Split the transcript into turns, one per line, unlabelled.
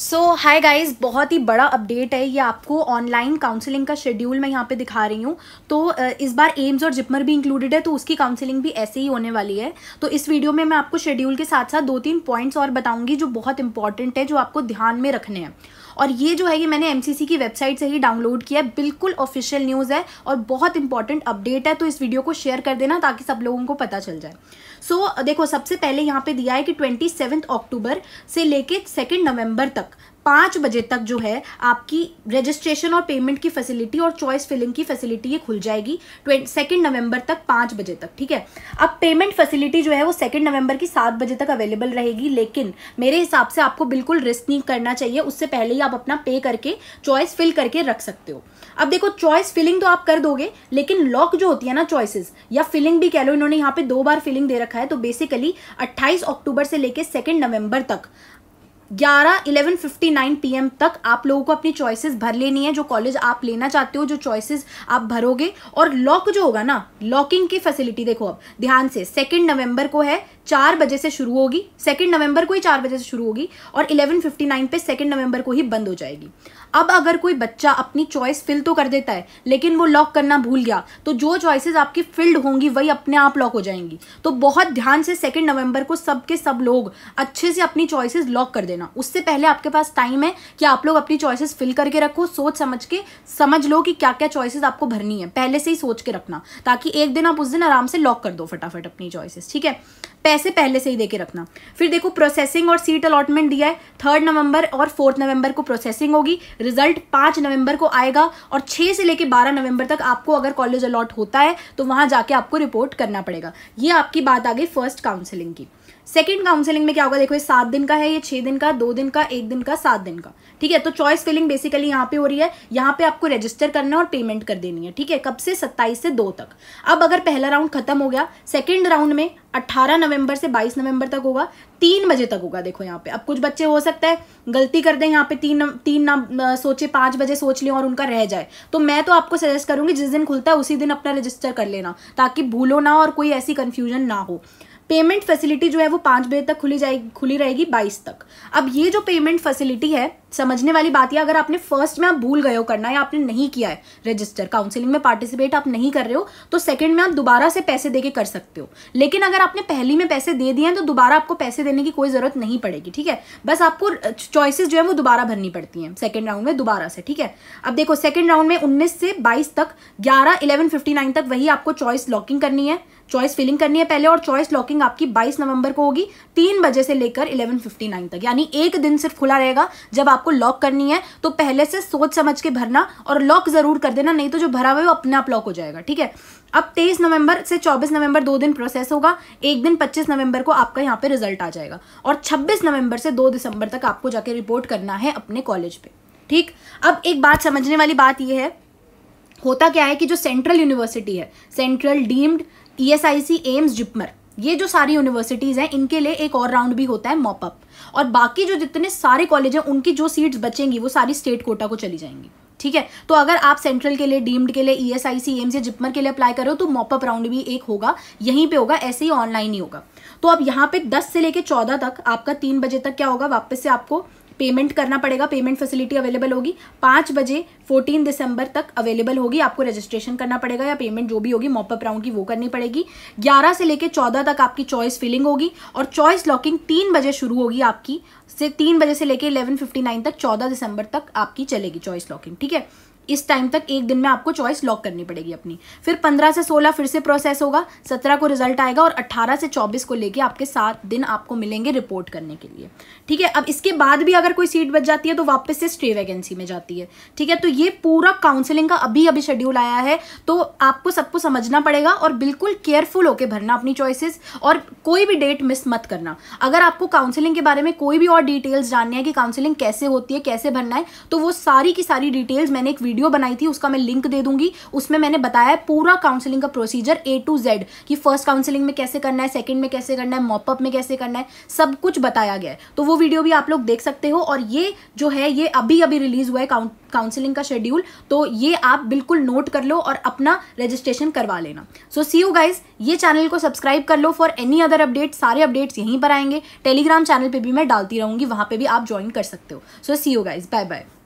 सो hi guys बहुत ही बड़ा update है ये आपको ऑनलाइन काउंसलिंग का शेड्यूल मैं यहाँ पे दिखा रही हूँ तो इस बार एम्स और जिपमर भी इंक्लूडेड है तो उसकी काउंसलिंग भी ऐसे ही होने वाली है तो इस वीडियो में मैं आपको शेड्यूल के साथ साथ दो तीन पॉइंट्स और बताऊंगी जो बहुत इंपॉर्टेंट है जो आपको ध्यान में रखने हैं और ये जो है ये मैंने एम की वेबसाइट से ही डाउनलोड किया है बिल्कुल ऑफिशियल न्यूज़ है और बहुत इंपॉर्टेंट अपडेट है तो इस वीडियो को शेयर कर देना ताकि सब लोगों को पता चल जाए सो so, देखो सबसे पहले यहाँ पे दिया है कि ट्वेंटी अक्टूबर से लेके सेकेंड नवम्बर तक पाँच बजे तक जो है आपकी रजिस्ट्रेशन और पेमेंट की फैसिलिटी और चॉइस फिलिंग की फैसिलिटी ये खुल जाएगी ट्वेंट सेकेंड नवंबर तक पाँच बजे तक ठीक है अब पेमेंट फैसिलिटी जो है वो सेकेंड नवंबर की सात बजे तक अवेलेबल रहेगी लेकिन मेरे हिसाब से आपको बिल्कुल रिस्क नहीं करना चाहिए उससे पहले ही आप अपना पे करके चॉइस फिल करके रख सकते हो अब देखो चॉइस फिलिंग तो आप कर दोगे लेकिन लॉक जो होती है ना चॉइसेस या फिलिंग भी कह लो इन्होंने यहाँ पे दो बार फिलिंग दे रखा है तो बेसिकली 28 अक्टूबर से लेकर सेकेंड नवंबर तक ग्यारह eleven fifty nine P M तक आप लोगों को अपनी चॉइसेस भर लेनी है जो कॉलेज आप लेना चाहते हो जो चॉइसेस आप भरोगे और लॉक जो होगा ना लॉकिंग की फैसिलिटी देखो अब ध्यान से सेकेंड नवंबर को है चार बजे से शुरू होगी सेकेंड नवंबर को ही चार बजे से शुरू होगी और इलेवन फिफ्टी नाइन पे सेकेंड नवंबर को ही बंद हो जाएगी अब अगर कोई बच्चा अपनी चॉइस फिल तो कर देता है लेकिन वो लॉक करना भूल गया तो जो चॉइसेस आपकी फिल्ड होंगी वही अपने आप लॉक हो जाएंगी तो बहुत ध्यान से सेकेंड नवंबर को सबके सब लोग अच्छे से अपनी चॉइसेस लॉक कर देना उससे पहले आपके पास टाइम है कि आप लोग अपनी चॉइसेस फिल करके रखो सोच समझ के समझ लो कि क्या क्या चॉइसेस आपको भरनी है पहले से ही सोच के रखना ताकि एक दिन आप उस दिन आराम से लॉक कर दो फटाफट अपनी चॉइसेस ठीक है पैसे पैसे पहले से ही देके रखना फिर देखो प्रोसेसिंग और सीट अलॉटमेंट दिया है थर्ड नवंबर और फोर्थ नवंबर को प्रोसेसिंग होगी रिजल्ट पांच नवंबर को आएगा और छह से लेकर बारह नवंबर तक आपको अगर कॉलेज अलॉट होता है तो वहां जाके आपको रिपोर्ट करना पड़ेगा ये आपकी बात आ गई फर्स्ट काउंसिलिंग की सेकेंड काउंसिलिंग में क्या होगा देखो ये सात दिन का है ये छह दिन का दो दिन का एक दिन का सात दिन का ठीक है तो चॉइस फिलिंग बेसिकली यहाँ पे हो रही है यहाँ पे आपको रजिस्टर करना है और पेमेंट कर देनी है ठीक है कब से सत्ताईस से दो तक अब अगर पहला राउंड खत्म हो गया सेकेंड राउंड में अट्ठारह नवंबर से बाईस नवंबर तक होगा तीन बजे तक होगा देखो यहाँ पे अब कुछ बच्चे हो सकता है गलती कर दें यहाँ पे तीन तीन ना सोचे पांच बजे सोच लें और उनका रह जाए तो मैं तो आपको सजेस्ट करूंगी जिस दिन खुलता है उसी दिन अपना रजिस्टर कर लेना ताकि भूलो ना और कोई ऐसी कंफ्यूजन ना हो पेमेंट फैसिलिटी जो है वो पाँच बजे तक खुली जाएगी खुली रहेगी बाईस तक अब ये जो पेमेंट फैसिलिटी है समझने वाली बात है अगर आपने फर्स्ट में आप भूल गए हो करना या आपने नहीं किया है रजिस्टर काउंसिलिंग में पार्टिसिपेट आप नहीं कर रहे हो तो सेकंड में आप दोबारा से पैसे दे के कर सकते हो लेकिन अगर आपने पहली में पैसे दे दिए हैं तो दोबारा आपको पैसे देने की कोई ज़रूरत नहीं पड़ेगी ठीक है बस आपको चॉइसिस जो है वो दोबारा भरनी पड़ती हैं सेकेंड राउंड में दोबारा से ठीक है अब देखो सेकेंड राउंड में उन्नीस से बाईस तक ग्यारह इलेवन फिफ्टी नाइन तक वही आपको चॉइस लॉकिंग करनी है चॉइस फिलिंग करनी है पहले और चॉइस लॉकिंग आपकी 22 नवंबर को होगी तीन बजे से लेकर 11:59 तक यानी एक दिन सिर्फ खुला रहेगा जब आपको लॉक करनी है तो पहले से सोच समझ के भरना और लॉक जरूर कर देना नहीं तो जो भरा हुआ है वो अपने आप लॉक हो जाएगा ठीक है अब 23 नवंबर से 24 नवंबर दो दिन प्रोसेस होगा एक दिन 25 नवंबर को आपका यहाँ पे रिजल्ट आ जाएगा और 26 नवंबर से 2 दिसंबर तक आपको जाके रिपोर्ट करना है अपने कॉलेज पे ठीक अब एक बात समझने वाली बात यह है होता क्या है कि जो सेंट्रल यूनिवर्सिटी है central deemed E S I C AIIMS JIPMER ये जो सारी यूनिवर्सिटीज़ हैं इनके लिए एक और राउंड भी होता है मॉपअप और बाकी जो जितने सारे कॉलेज हैं उनकी जो सीट्स बचेंगी वो सारी स्टेट कोटा को चली जाएंगी ठीक है तो अगर आप सेंट्रल के लिए डीम्ड के लिए ई एस आई सी एम्स या जिपमर के लिए अप्लाई करो तो मॉपअप राउंड भी एक होगा यहीं पे होगा ऐसे ही ऑनलाइन ही होगा तो अब यहाँ पे 10 से लेके 14 तक आपका तीन बजे तक क्या होगा वापस से आपको पेमेंट करना पड़ेगा पेमेंट फैसिलिटी अवेलेबल होगी पाँच बजे फोर्टीन दिसंबर तक अवेलेबल होगी आपको रजिस्ट्रेशन करना पड़ेगा या पेमेंट जो भी होगी मॉपअप राउंड की वो करनी पड़ेगी ग्यारह से लेकर चौदह तक आपकी चॉइस फिलिंग होगी और चॉइस लॉकिंग तीन बजे शुरू होगी आपकी से तीन बजे से लेकर इलेवन फिफ्टी नाइन तक चौदह दिसंबर तक आपकी चलेगी चॉइस लॉकिंग ठीक है इस टाइम तक एक दिन में आपको चॉइस लॉक करनी पड़ेगी अपनी फिर पंद्रह से सोलह फिर से प्रोसेस होगा सत्रह को रिजल्ट आएगा और अट्ठारह से चौबीस को लेके आपके सात दिन आपको मिलेंगे रिपोर्ट करने के लिए ठीक है अब इसके बाद भी अगर कोई सीट बच जाती है तो वापस से स्टे वैकेंसी में जाती है ठीक है तो ये पूरा काउंसिलिंग का अभी अभी शेड्यूल आया है तो आपको सबको समझना पड़ेगा और बिल्कुल केयरफुल होकर भरना अपनी चॉइसिस और कोई भी डेट मिस मत करना अगर आपको काउंसिलिंग के बारे में कोई भी और डिटेल्स जाननी है कि काउंसिलिंग कैसे होती है कैसे भरना है तो वो सारी की सारी डिटेल्स मैंने एक वीडियो वीडियो बनाई थी उसका मैं लिंक दे दूंगी उसमें मैंने बताया पूरा काउंसलिंग का प्रोसीजर ए टू जेड कि फर्स्ट काउंसलिंग में कैसे करना है सेकंड में कैसे करना है मॉपअप में कैसे करना है सब कुछ बताया गया है तो वो वीडियो भी आप लोग देख सकते हो और ये जो है ये अभी अभी रिलीज हुआ है काउंसलिंग का शेड्यूल तो ये आप बिल्कुल नोट कर लो और अपना रजिस्ट्रेशन करवा लेना सो सी यू गाइज ये चैनल को सब्सक्राइब कर लो फॉर एनी अदर अपडेट सारे अपडेट्स यहीं पर आएंगे टेलीग्राम चैनल पर भी मैं डालती रहूंगी वहां पर भी आप ज्वाइन कर सकते हो so see you guys bye bye